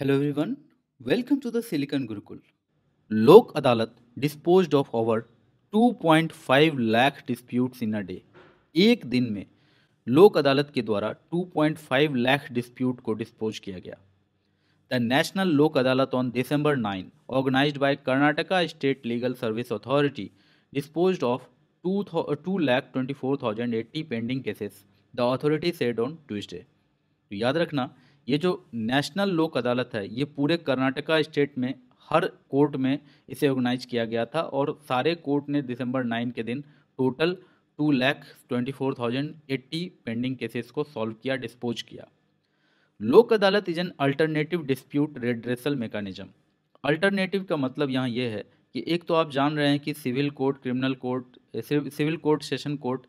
hello everyone welcome to the Silicon Gurukul Lok Adalat disposed of over 2.5 lakh disputes in a day एक दिन में लोक अदालत के द्वारा 2.5 लाख डिस्प्यूट को डिस्पोज किया गया the national Lok Adalat on December 9 organize by Karnataka state legal service authority dispose of two lakh twenty four thousand eighty pending cases the authority said on Tuesday याद रखना ये जो नेशनल लोक अदालत है ये पूरे कर्नाटका स्टेट में हर कोर्ट में इसे ऑर्गेनाइज किया गया था और सारे कोर्ट ने दिसंबर नाइन के दिन total two lakh twenty four thousand eighty pending cases को सॉल्व किया डिस्पोज किया Lok Adalat is an alternative dispute redressal mechanism alternative का मतलब यहाँ ये है कि एक तो आप जान रहे हैं कि civil court criminal court civil court session court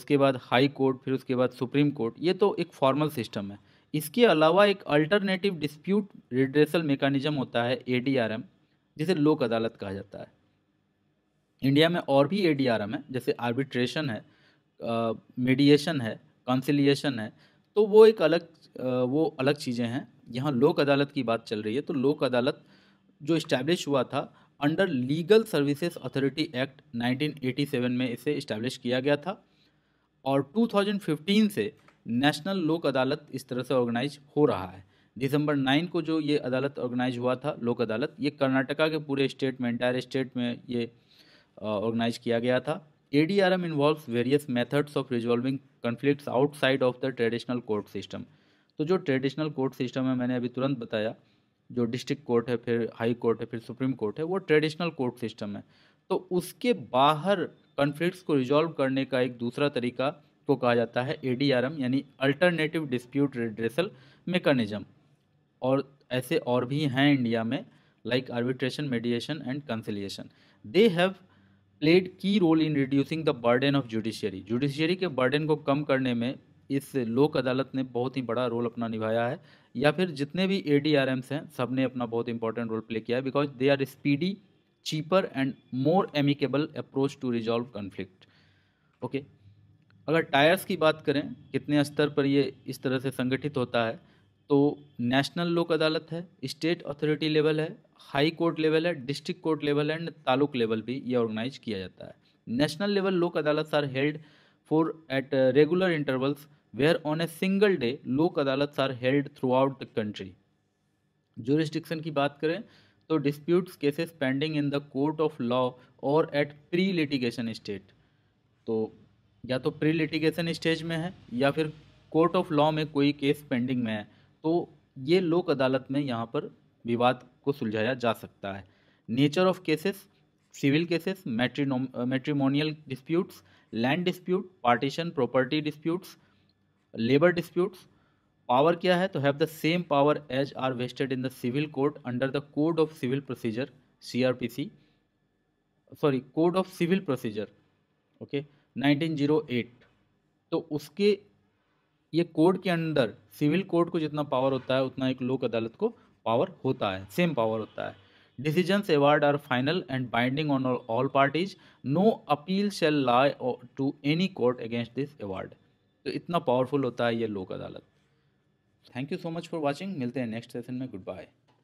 उसके बाद हाई कोर्ट फिर उसके बाद सुप्रीम कोर्ट ये तो एक फॉर्मल सिस्टम है इसके अलावा एक अल्टरनेटिव डिस्प्यूट रिड्रेसल मेकानिज़म होता है ए जिसे लोक अदालत कहा जाता है इंडिया में और भी ए है जैसे आर्बिट्रेशन है मीडिएशन है कंसिलिएशन है तो वो एक अलग आ, वो अलग चीज़ें हैं यहाँ लोक अदालत की बात चल रही है तो लोक अदालत जो इस्टेब्लिश हुआ था under legal services authority act 1987 में इसे इस्टेब्लिश किया गया था और 2015 से नेशनल लोक अदालत इस तरह से ऑर्गेनाइज हो रहा है दिसंबर नाइन को जो ये अदालत ऑर्गेनाइज हुआ था लोक अदालत ये कर्नाटका के पूरे स्टेट में एंटायर स्टेट में ये ऑर्गेनाइज किया गया था A D R M involve various methods of resolving conflict outside of the traditional court system तो जो ट्रेडिशनल कोर्ट सिस्टम है मैंने अभी तुरंत बताया जो डिस्ट्रिक्ट कोर्ट है फिर हाई कोर्ट है फिर सुप्रीम कोर्ट है वो ट्रेडिशनल कोर्ट सिस्टम है तो उसके बाहर कन्फ्लिक्ट्स को रिजॉल्व करने का एक दूसरा तरीका इसको कहा जाता है ए यानी अल्टरनेटिव डिस्प्यूट रिड्रेसल मेकानिज़म और ऐसे और भी हैं इंडिया में like arbitration mediation and conciliation they have played key role in reducing the burden of judiciary judiciary के बर्डन को कम करने में इस लोक अदालत ने बहुत ही बड़ा रोल अपना निभाया है या फिर जितने भी ए डी आर एम्स हैं सब ने अपना बहुत इंपॉर्टेंट रोल प्ले किया है because they are speedy cheaper and more amicable approach to resolve conflict okay अगर टायर्स की बात करें कितने स्तर पर ये इस तरह से संगठित होता है तो नेशनल लोक अदालत है स्टेट अथॉरिटी लेवल है हाई कोर्ट लेवल है district court level and taluk level भी ये ऑर्गेनाइज किया जाता है national level Lok Adalat are held for at regular intervals where on a single day Lok Adalat are held through the country jurisdiction की बात करें तो disputes cases pending in the court of law और एट प्री लिटिगेशन स्टेट तो या तो pre litigation stage में है या फिर कोर्ट ऑफ लॉ में कोई केस पेंडिंग में है तो ये लोक अदालत में यहाँ पर विवाद को सुलझाया जा सकता है nature of cases civil cases मैट्रीनोम matrimonial disputes land dispute partition property disputes labour disputes power क्या है तो have the same power as are vested in the civil court under the code of civil procedure C R P C sorry code of civil procedure okay 1908 तो उसके ये code के अंदर civil code को जितना पावर होता है उतना एक लोक अदालत को पावर होता है सेम पावर होता है decision award are final and binding on all parties no appeal shall lie to any court against this award तो इतना पावरफुल होता है ये Lok Adalat thank you so much for watching मिलते हैं नेक्स्ट सेशन में गुड बाय